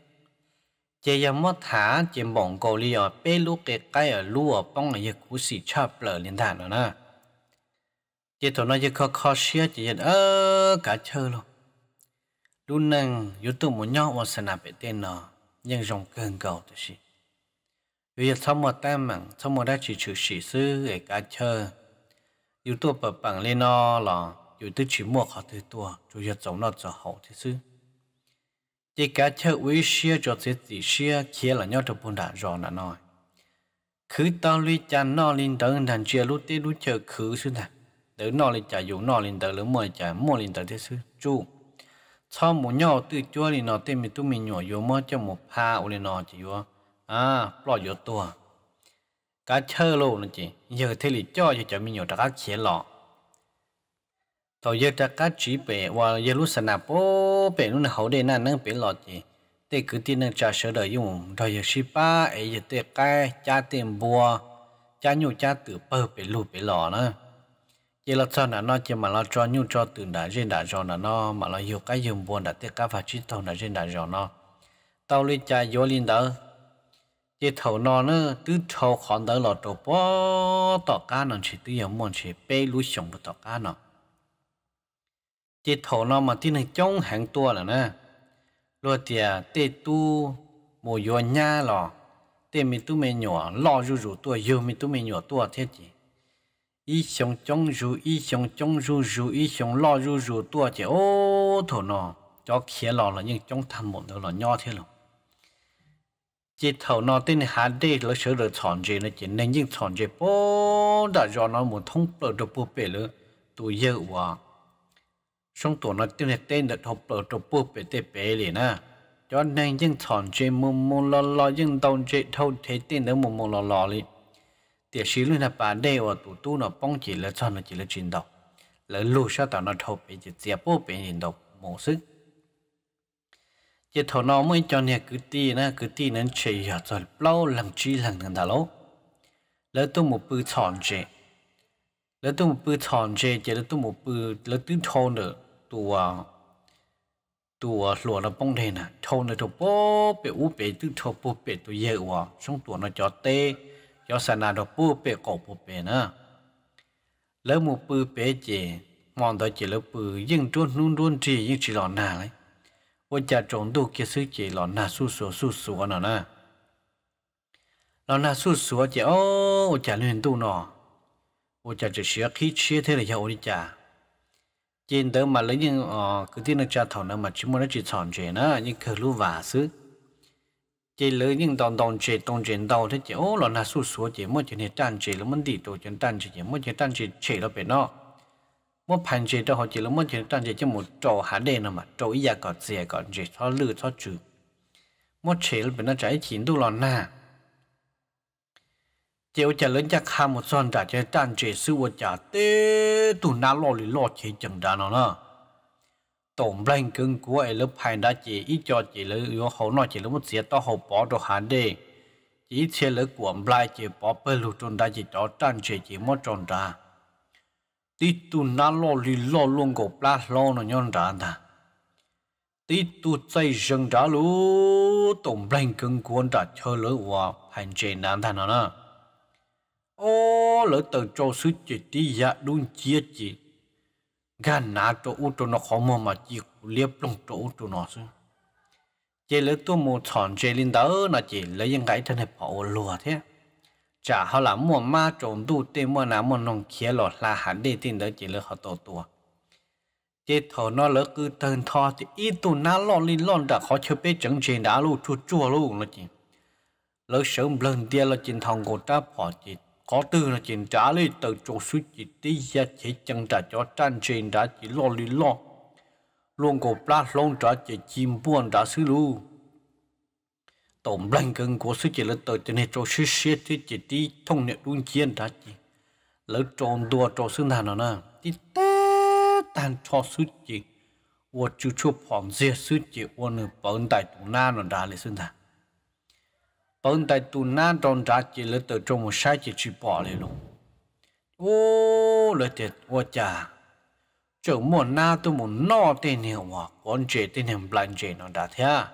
chỉ là mất thả chỉ bỏng cầu li ở bê lú cái cái ở lúa, bông ở giờ cú xì chạp là liền đàn rồi nè giờ tôi nói giờ khó khó xia chỉ nhận ơ cả chơi luôn lúc nâng youtube tố muốn nhau mà sẽ nạp tên nó nhưng rồng cơn cầu thì gì bây giờ sau một tam mạng sau một đã chỉ trừ sĩ sư để cả chơi youtube tố bập bằng lên nó là youtube chỉ mua khó thứ tua chủ yếu giống nó giờ hậu thì sư chỉ cả chơi với xia cho sẽ chỉ xia kia là nhóc trong buôn đã rõ là nói cứ tao lui chan nó lên tới thành chia lúc tết lúc chờ cứ sư thành tự nó lên chả dùng nó lên tự lỡ mua chả mua lên tự thế sư chú sau một nhau tự chúa lên nó tên mình tu mình nhỏ vô mua cho một pha ô lên nó chỉ vô à lo vô tua cá chơi lô nó chỉ giờ thế thì cho cho cho mình nhỏ các chế lọ tàu giờ các cá chỉ bể và giờ lúc nạp bố bể lúc nào hậu đây nè nâng bể lọ chỉ tê cứ tin năng trả sơ đời dùng rồi giờ sĩ ba ấy giờ tê cái cha tiền bùa cha nhu cha tự bơ bể lù bể lọ nữa chỉ là cho nên nó chỉ mà nó cho nhu cho từ đã riêng đã rồi nó mà nó yêu cái dùng buồn đã tiếc cá và chỉ thầu đã riêng đã rồi nó tao lên cha vô lên đó chỉ thầu nó nữa tứ thầu khoản đỡ là đồ bó tỏ cá nó chỉ tứ yếu muốn chỉ bê lối sống của tỏ cá nó chỉ thầu nó mà tin này trong hàng tua là nè rồi thì tê tu mùa vô nhà lò tê mình tu mình nhỏ lo rủ rủ tua yêu mình tu mình nhỏ tua thế chỉ 一想中如一想中如如一想老如如多姐哦头呢，cho khía lò là những trong tham một đó là nho thế lắm. Chỉ thầu nó tên hà đê là sửa được chọn gì nó chỉ nên những chọn gì bố đã do nó muốn thông bờ được bố bể lỡ tụi dơ hòa. Xong tụi nó tên là tên được học được bố bể tế bể lì nè. Cho nên những chọn gì mù mù lò lò thâu thế tên nữa mù mù lò lò เดี๋ยวชีลุนะป่าได้ว่ตัวตู้น่ะป้องจีละช่อนจีละจินดอกแล้วลูชาตอนน่ะทบเปจะเจียโป้เป็นยินดอกมูซึ่งจะถอนไม่จนเนี่ยกือตีนะกือตีนั้นเฉยยากจะเปล่าหลังจีหลังนั่นแล้วแล้วตัวมือปืนชอนเจแล้วตัวมือปืนชอนเจเจแล้วตัวมือปืนแล้วตื้งทอนเ้อตัวตัวหลวงน่าป้องเทน่ะทอนเ้อทบโป้ไปอู้ปตื้นทบป้ไปตัวเยอะวะช่องตัวน่ะจอดเต้าสนาดอกปูเปกอบปูเปนะ แล้วมูปูเปเจ มองตัวเจแล้วปูยิ่งจุนนุ่นรุ่นที่ยิ่งฉลอนหนาเลยว่าจะจงดูเกซื้อเจหลอนหนาสู้สัวสู้สัวน่ะนะหลอนหนาสู้สัวเจโอ้จะเล่นตู้นอโอจะจะเสียคิดเสียเท่าไรจะโอุจจาเจนเดิมมาแล้วยังอ๋อคือที่นักจ่าถอนมาชิมวันจีสอนเจนะยังเคยรู้ว่าซื้อจเลยยิ่งตอนตอนเจตอนเจนดาวที่เจโอ้หลอนาสู้สัวเจเมื่อจเนี่ยตันเจแล้วมันดีตัวจนตันเจเมื่อเจะตันเจเฉยแล้วเป็นเนาะเมื่อพันเจต่อเขาเจแล้วเมื่อเจะตันเจจะหมดจอหาเด่นมาจออียากอดเสียกอนเจท้อลือท้อจืดเมื่อเฉยแล้วเป็นน่าจะไอ้ฉินดูหลอนหน้าเจ้าจะเล่นจะฆ่าหมดซ่อนจากจะตั้งเจสู้ว่าจเตตุนน้าล่อรือล่เฉยจังดานเนาะ tổng lãnh cưng của ấy lớp hai đã chỉ ít cho chỉ lỡ yếu hậu nói chỉ lỡ một xế to hậu bỏ đồ hàn đề chỉ xe lỡ của bánh chỉ bỏ bê lù trôn đã chỉ cho tràn chỉ chỉ mất tròn ra tí tu nà lo lì lo luôn của bá lo nó nhon ra ta tí tu xây dựng ra lú tổng lãnh cưng của đã chơi lỡ hòa hành chế nam thành nó nè ô lỡ tờ cho sức chỉ tí dạ đúng chia chỉ กันนาตัวอุตโนขโมมาจีเลียบลงตัวอุตโนซึ่งเจริญตัวมมฉอนเจลิญดอนาเจริญแล้ยังไงท่านให้พอรัวเท่าจะเขาหลังมัวมาจงดูเต็มมัวน้ำมันนองเขียหลอดลาหันเด็ดินเด้อเจริญเขาโตตัว เจถอนอเลิกคือเตินทอจะอีตุน่าล่อลินล่อนดักเขาเชือไปจังเจนดาลูชัวชัวลูกนะจีแล้กเสริมเบลนเดียลราจินทองโกตาพอจี có từ là chuyện trả lời từ chỗ suy chỉ tí ra chỉ chân trả cho tranh trình đã chỉ lo lý lo luôn cổ pla lông trả chỉ chim buồn đã xứ lu tổng lành cưng của suy chỉ là từ trên nên chỗ suy xét thì chỉ tí thông nhận luôn chiến đã chỉ lỡ tròn đùa chỗ xương thàn nó nè tí té tàn cho suy chỉ chỉ tại na nó đã lấy 我就出房子，手机我能帮带动哪能打理生产。bọn tay tu nan trong trái chỉ là từ trong một sai chỉ chỉ bỏ lên luôn ô là thiệt ô cha chỗ một na tu một no tiền nhiều mà còn chế tiền hiệu blan chế nó đã thế à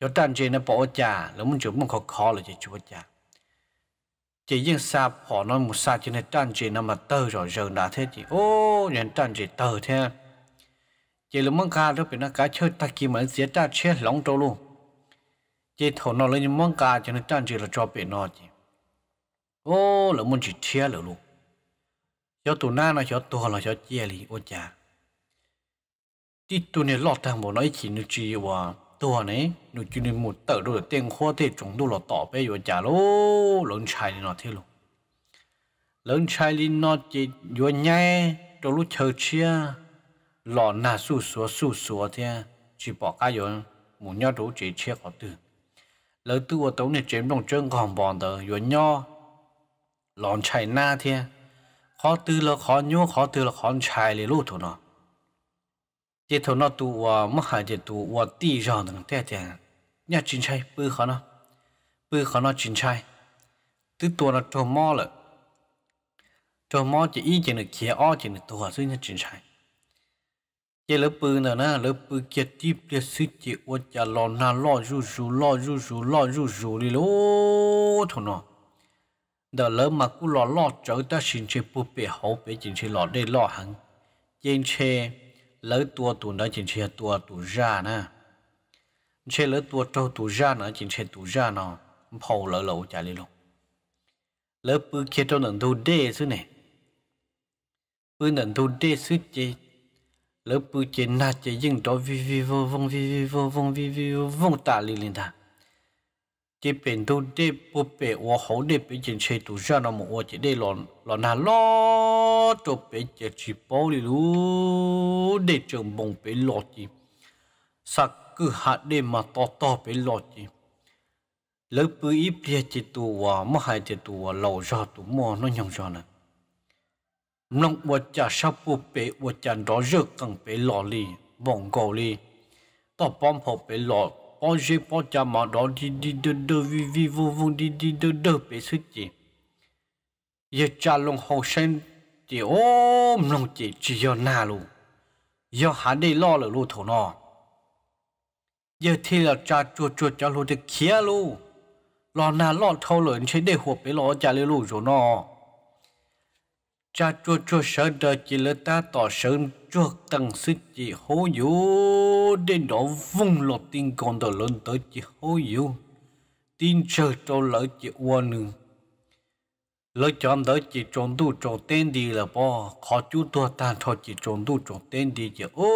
cho tan chế nó bỏ cha lỡ muốn chỗ muốn khó khó là chỉ chúa cha chỉ riêng sa bỏ nó một sa chỉ này tan chế nó mà tơ rồi giờ đã thế chỉ ô nhận tan chế tơ thế à? chỉ lỡ muốn ca đó bị nó cá chơi ta kia mà giết ta chết lỏng trâu luôn chỉ thổ nó lên món cá cho nó trang trí là cho bể nó chứ ô là muốn chỉ chia là luôn cho tụ na nó cho tụ là cho chia lì ô cha đi tụ này lọt thằng bộ nói chỉ nó chỉ và tụ này nó chỉ nên một tờ rồi tiền khoa thì chúng tôi là tỏ bé ô cha lô lớn trai nó thế luôn lớn chai lì nó chỉ vừa nhai cho lúc chờ chia lọ na su số su số thế chỉ bỏ cái rồi muốn nhớ đủ chỉ chia có từ lỡ tư ở tống này chém đồng chân còn bòn tờ yuan nho lòn chạy na thiên khó tư là khó nhua khó tư là khó chạy lì lú thôi nó chỉ thủ nó tu ở mất hai chỉ tu ở tì rõ đừng tè tè nhà chính chay bư khó nó bư khó nó chính chay, tư tu nó trộm mò lợ trộm mò chỉ ý chỉ được kia o chỉ được tu ở dưới nhà chính chay chế lớp bự nữa nè lớp bự chế tiếp chế suy chế ô chả lò na lò rú rú lò rú rú lò rú rú đi lô thằng nọ đó lớp mà cứ lò lò chở ta xin chế bù bể hậu bể chính chế lò đây lò hẳn trên chế lỡ tua tụ đó chính chế tua tụ ra nè chế lỡ tua trâu tụ ra nữa chính chế tụ ra nọ phầu lỡ lẩu chả đi lô lớp bự chế trâu nâng thu đê xứ nè, bự nâng thu đê xứ chế lớp bự chế na chế dừng đó vi vi vô vong vi vi vô vong vi vi vô vong ta li li ta chế bền đâu để bộ bể ô hậu để bể chế chế tụ ra nó một ô chế để lòn lòn hà lo cho bể chế chỉ bao li lu để trường bông bể lo chỉ sắc cứ hạt để mà to to bể lo chỉ lớp bự ít bia chế tụ à mà hai chế tụ à lâu ra tụ mò nó nhong ra nè มลงวัจจะชอบปุเปวัจจะรอเยอกังเปหลอลีบงกอลีต่อป้อมพอเปหลอปอเจป้อจะมาดอดีดีเดเดวิวิวูวูดีดีเดเดเปสุจิยาจะลงหอชันจีโอมลงจีจียอนาลูยาหาได้ล่อเลยลูทนอยาที่เราจะจวดจวดจะลูจะเคียลูลรอนาล่อเท่าเลยใช้ได้หัวเปรอจะเลยลูอยู่นอ cha chua chua sợ đờ chỉ lỡ ta tỏ sợ chua tầng sư chỉ hố yếu để nó vung lột tin còn đờ lớn tới chỉ hố yếu tin chờ cho lỡ chỉ qua nương lỡ chọn đỡ chỉ trốn tu trốn tên đi là bỏ khó chú tua ta cho chỉ trốn tu trốn tên đi chỉ ô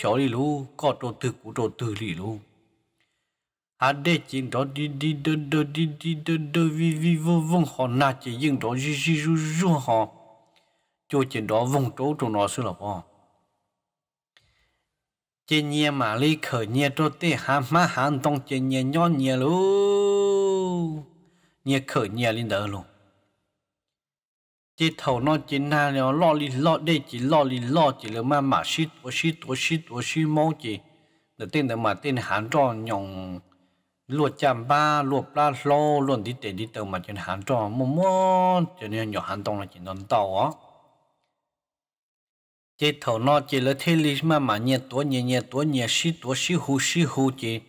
sợ đi lu có trốn từ cũng trốn từ đi luôn hade chin do di đi do do di đi do do vi vi vô vong họ na chỉ riêng đó di di du du họ cho chỉ đó vong tố trong nó sư là họ chin nhẹ mà lý khởi nhẹ cho tê hà má hàn tông chin nhẹ nhon nhẹ lú nhẹ khởi nhẹ lên đỡ luôn chỉ thầu nó chỉ na nó lo li lo đi chỉ lo li lo chỉ là mà mà shit ô shit ô shit ô shit mau chỉ để tên là mà tên hàn cho nhòng luộc chạm ba luộc ba lô luôn đi tệ đi tàu mà trên hàng trò mồm mồm cho nên nhỏ hàng tông là chỉ đón tàu á chế thầu nó chế là thế lý mà mà nhẹ tuổi nhẹ nhẹ tuổi nhẹ xí tuổi xí hù xí hù chế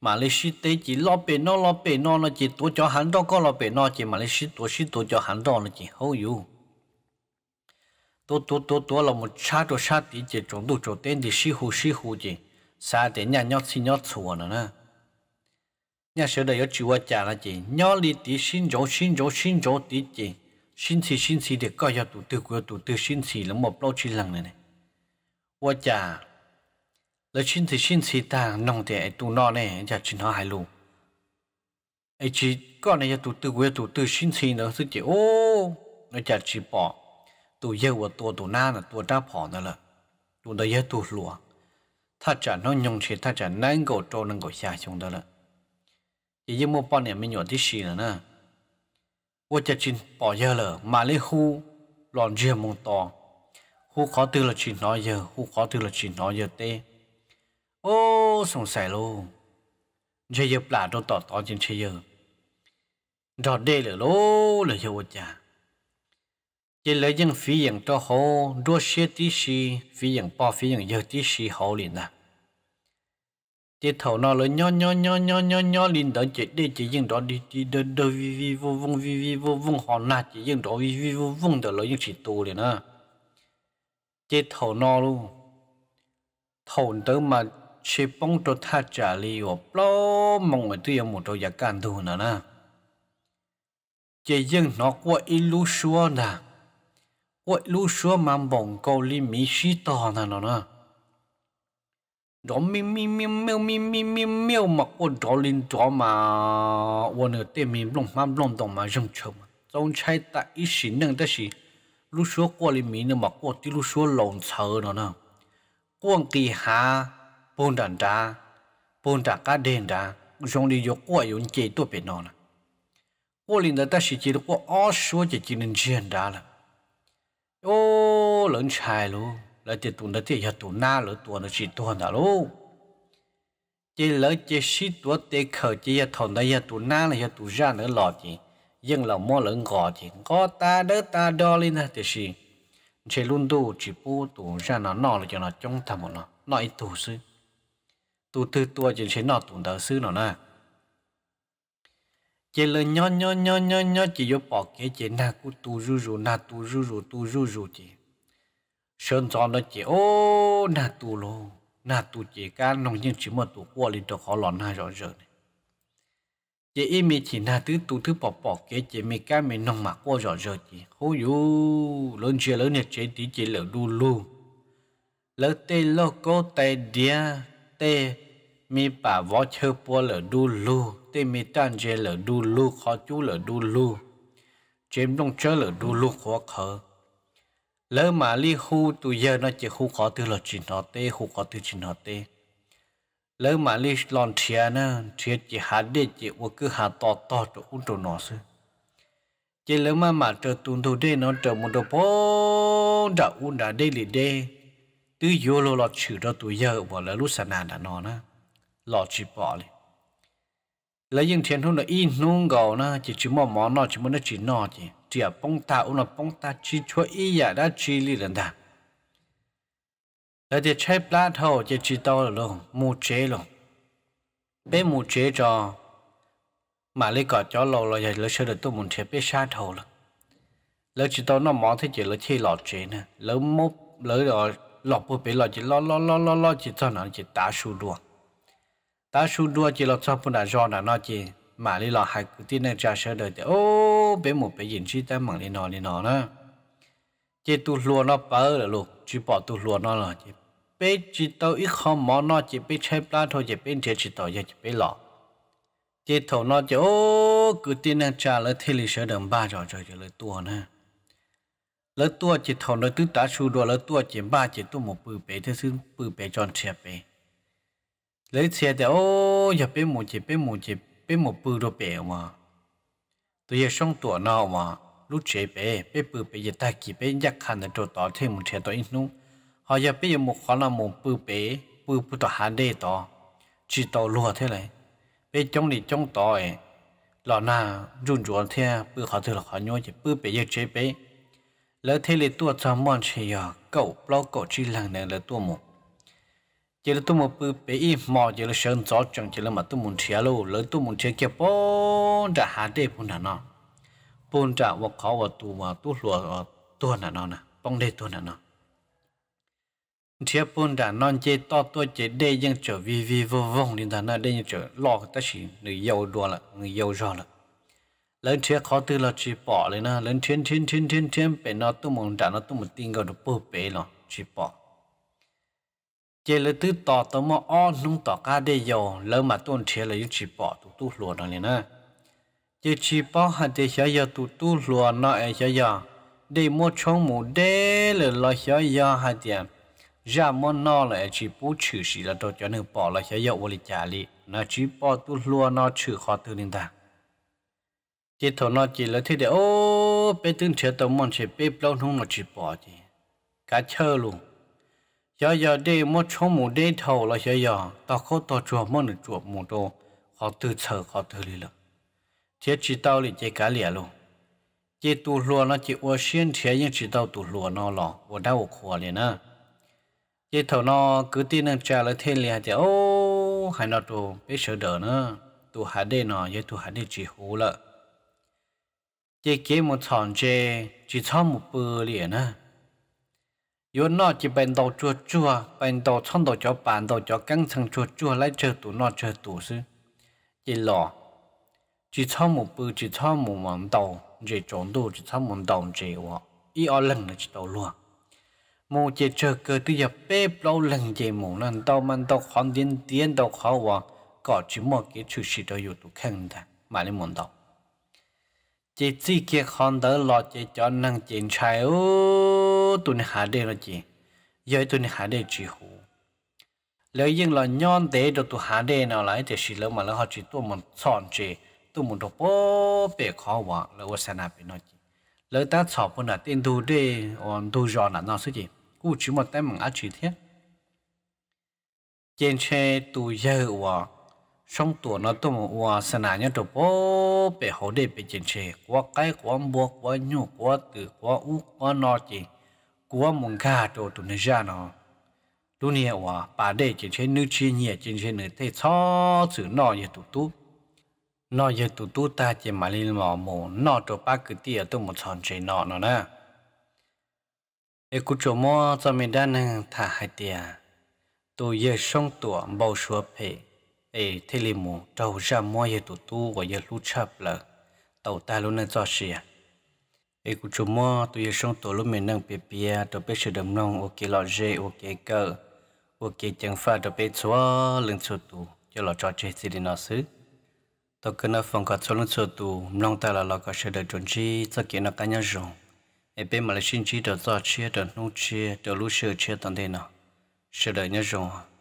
mà lấy xí tế chỉ lo bể nó lo bể nó nó chỉ tuổi cho hàng đó có lo bể nó chỉ mà lấy xí tuổi xí tuổi cho hàng đó nó chỉ hậu yêu tôi tôi tôi tôi là một cha cho cha tí chế chúng tôi cho tên thì xí hù xí hù chế xa để nhà nhóc xí nhóc chùa nữa nè nhà sửa đây có chịu qua trả là chị nhỏ đi tí xin chỗ xin chỗ xin chỗ tí chị xin xì xin xì để coi cho tụ tự của tụ tự xin xì là một lâu chi lần này này qua trả là xin xì xin xì ta nông thì tụ nó này giờ chỉ nó hai lù ấy chỉ con này tụ tự của tụ tự xin xì nữa thì chị ô nó chả chỉ bỏ tụ yêu của tụ tụ na là tụ ra bỏ nữa là tụ đó yêu tụ lùa ta chả nó nhung chỉ ta chả nãy cổ trâu nâng cổ xa xuống đó là chỉ mua bọn này mình nhỏ tí xì nữa nè ô chả chín bỏ giờ lờ mà lấy hu lòn riêng mông to hu khó tư là chín nói giờ hu khó tư là chín nói giờ tê ô sòng sài luôn chơi giờ là đâu tỏ tỏ chơi giờ đó đây là lô là giờ ô chả chỉ lấy những phí những cho hồ đua xe tí xì phí những bao phí những giờ tí xì hồ liền nè chị thầu nó lớn nho nho nho nho nho nho lên đó chị đi chị dừng đó đi đi đơ đơ vi vi vô vung vi vi vô vung họ nà chị dừng đó vi vi vô vung đó lớn những chị tu liền á chị thầu nó luôn thầu đó mà chị bông cho tha trả li ở lo mong người tôi một đôi giặc can thù nữa nè chị dừng nó qua illusion nè qua illusion mà bông câu li mỹ sĩ to nè nó nè đó mi mi mi miêu mi mi mi miêu mà ô đó linh đó mà ô nửa tiền mình lông ham lông đồng mà dùng mà, trong chai tại ý xí nâng đó xí lúc xưa qua lên mi nữa mà qua tí lúc xưa lông chờ nó nè quang kỳ hà bồn đàn đá bồn đá cá đen đá dùng đi vô qua dùng chế tôi biết nó nè qua linh đó ta xí chỉ được qua ó số chỉ chỉ nên chuyện đá là ô lớn chai luôn là chỉ tuần nó thì giờ tuần na lỡ tuần nó chỉ tuần nó luôn chỉ lỡ chỉ xí tụi tê khờ chỉ giờ tuần này giờ tuần na là giờ tuần ra nữa lọ gì, nhưng là mua lỡ gọi chỉ có ta đỡ ta đo lên thì xí chỉ luôn đủ chỉ bu tụi ra nó nọ là cho nó trong thầm một nó nó ít tụi sư tu thứ tụi chỉ chỉ nó tuần đỡ sư nó nè chỉ là nhon nhon nhon nhon nhon chỉ vô bỏ cái chỉ na cú tu ru ru na tu ru ru tu ru ru chỉ sơn cho nó chỉ ô na tu lô na tu chỉ cá nông dân chỉ một tu qua lên cho khó lòn na rõ rệt chỉ im mi chỉ na thứ tu thứ bỏ bỏ kế chỉ mi cá mi nông mà qua rõ rệt chỉ hú yu lớn chia lớn nhật chế tí chỉ lỡ đu lu lỡ tê lô cố tê dia tê mi bà võ chơi bua lỡ đu lu tê mi tan chơi lỡ đu lu khó chú lỡ đu lu chém nông chơi lỡ đu lu khó khờ ลมาลีคู่ตัวเยอนจะคู่ขอตัวลอจินหอเต้คู่ขอตัวจินหอเต้แล้มาลีลอนเทียนะเทียจะหาเด็จะว่าก็หาต่อต่อตัวอุนตันอซึเจเล้มา มาเจอตุนตุเดนอนเจอมันตปงด่าอุนดาเด้ีเดตือโยโลหลอดชื่อตัวเยอะบอกแล้วลุสนานดานอนะหลอดชิบปอเลย lấy những thiên hôn là in nung gầu na chỉ chỉ mò mò nọ chỉ muốn nó chỉ nọ chỉ chỉ à bông ta ôn là bông ta chỉ cho ý ya đã chỉ li lần ta lấy chỉ chơi plát thầu chỉ chỉ tao rồi, luôn mu chế luôn bé mu chế cho mà lấy cọ cho lâu rồi vậy lấy sơ được tôi muốn chơi bé xa thầu luôn lấy chỉ tao nó mò thế chỉ lấy chơi lọt chế nè lấy mốt lấy rồi lọt bút bé lọt chỉ lo lo lo lo chỉ cho nó chỉ tá su đuông ตาชูดัวจีเราชอบปพูดอาจอน่ะนอจีหมาลีเราหากที่นั่งจ่าเชิดเดี๋ยวโอ้เป๋หมดเป็นินชีแต่หมังลีนอลีนอนะเจตุลัวนอเปอรเลยลูกจีปอตุลัวนอเลยเป๋จีโตอีกคำหมอนอจีเป๋นเชฟปลาทอจีเป๋็นเจจีโตยังจีเป๋หล่อเจตุนอจีโอ้กูทีนั่งจ่าเลยที่ลีเชิดเดิมบ้าจอยจอยเลยตัวนะแล้วตัวจีโนเลยตุ้ตาชูดัวแล้วตัวเจีบ้าเจีตัวหมูปืนเป๋เธอซึ่งปืนเป๋จอนเชียเป๋เลยเชียแต่โอ้ย่าเป็นหมูเจ็เป็นหมูเจ็เป็นหมูปูดเปียวมาตัวยช่องตัวนอมาลูกเจ็บเป็นปูเปียตากี่เป็นยักขันในตัวต่อเทมุเชทตัวอินุเขาอยากเป็นหมูขอนหมูปูเปียปูปูตัวหันเดต่อชีตัวลัวเท่เลยเป็นจ้องนี่จ้องต่อเอหล่อน้าจุนจวนเท่าปูเขาเธอเขาโยเจ็บปูเปียเจ็บเปแล้วเทเลตัวจำมอนเชียเก่าเปล่าเก่าชีหลังเนี่ยเลยตัวมุกจลตุมปปีหมอเจลเชิญจอจังเจลมาตุมุนเชียโลเลยตุมุนเชียเก็บปนจะหาเดปุนนะปนจะว่เขาวัาตัวตุหลัวตัวนั่นนะปองเดตัวนั่นนะเชียปนจะนอนเจต่ตัวเจเดยังจะวิวีว่องนี่นั่นเดยังจะหลอกตั้งสิหนึ่งยาวดัวละหนึ่งยาวจอละแล้วเชียร์เขาตื่นเราจีปอเลยนะแล้วเชียนเชียนเชียนเชียนเชียนเป็นนอตุมุนจานอตุมุนติงก็ดูปุ๊บเป๋เนาะจีปอ chế là thứ tỏ tớ mà o nung tỏ cá đê dầu lỡ mà tuôn chế là những chỉ bỏ tụ tu lùa đó nè chế chỉ bỏ hạt chế xây dựng tụ tu lùa nó ai xây dựng để mua chong mù để dạ là lo xây dựng hạt chế ra mua nó là ai chỉ bố chữ xí là đồ cho nên bỏ là xây dựng vô lý trả lý nó chỉ bỏ tu lùa nó chữ khó tư nên ta chế thổ nó chỉ là thế để ô bê tương chế tớ mòn chế bê lâu nung nó chỉ bỏ chế cá chơ luôn giờ giờ đi mua chỗ mù đi thầu là giờ giờ tao có tao chùa mua được chùa mù đồ họ từ chờ họ từ lì lợ thế chỉ tao lì chỉ cả lìa luôn chỉ tụ lúa nó chỉ ô xuyên thế nhưng chỉ tao tụ lúa nó lò ô đau ô khổ liền á chỉ thầu nó cứ tin năng trả lại thiên liền thì ô hay nó tụ biết sợ đỡ nữa tụ hạ đi nó giờ tụ hạ đi chỉ hú lợ chỉ kiếm một thằng chê chỉ cho một bự liền á 有那就搬到做做，搬到创到叫搬到叫工程做做来做多那做多是，一咯，只草木不只草木忙到，只种多只草木到只我，一二零了只到咯。một chế chờ cơ tư nhập bếp lâu lần chế mù lần tao mặn tao khoan tiến tiến tao khó hòa có chỉ một cái chữ sĩ đó yếu tố khăn ta mà lên muốn tao chế chỉ kia khoan tớ lo chế cho năng chiến trai ôi tu này hạ đê là gì giờ tụi này hạ đê chỉ hủ lỡ yên là nhon đê đồ tu hạ đê nào lại thì chỉ lỡ mà lỡ họ chỉ tu mình chọn chỉ tu mình đồ bố bể khó quá lỡ ở sanh bị nói gì lỡ ta chọn bữa nào tiền đồ đê, còn đồ giò là nó sẽ gì cú chỉ một tay mình ăn chỉ thế trên xe tu giờ quá xong tu nó tụi mình quá sanh nhớ đồ bố bể hổ đề bể trên xe quá cái quá buộc quá nhu quá từ quá u quá no gì của mong cả đồ tu nha ra nó tu nè hòa bà đây chỉ trên nước chi nhẹ trên trên nước tây cho chữ nọ ye tu tu nọ ye tu tu ta chỉ mà lên mò mồ nọ cho ba cứ tiệt tụi một sòn chơi nọ nó nè ê cú chỗ mò cho mình đang nâng thả hai tiệt tu ye sông tụi bao số pe ê thế liền mù trâu ra mò như tu tụi gọi ye lú chập lợ tàu ta luôn là do xìa ấy cũng chùm tôi tụi sông tổ lúc mình nâng bia bia tụi bé sự đầm nông ok lọ dê ok cờ ok chẳng pha tụi bé xóa lưng số tù cho lọ trò chết gì đi nó xứ tụi cứ nó phòng cả số lưng xô tù nông ta là lọ cả sự đời chuẩn chi cho kia nó cá nhau rồng ấy bé mà là xin chi tụi do chia tụi nông chia tụi lúc sự chia tận thế nào sự đời nhau rồng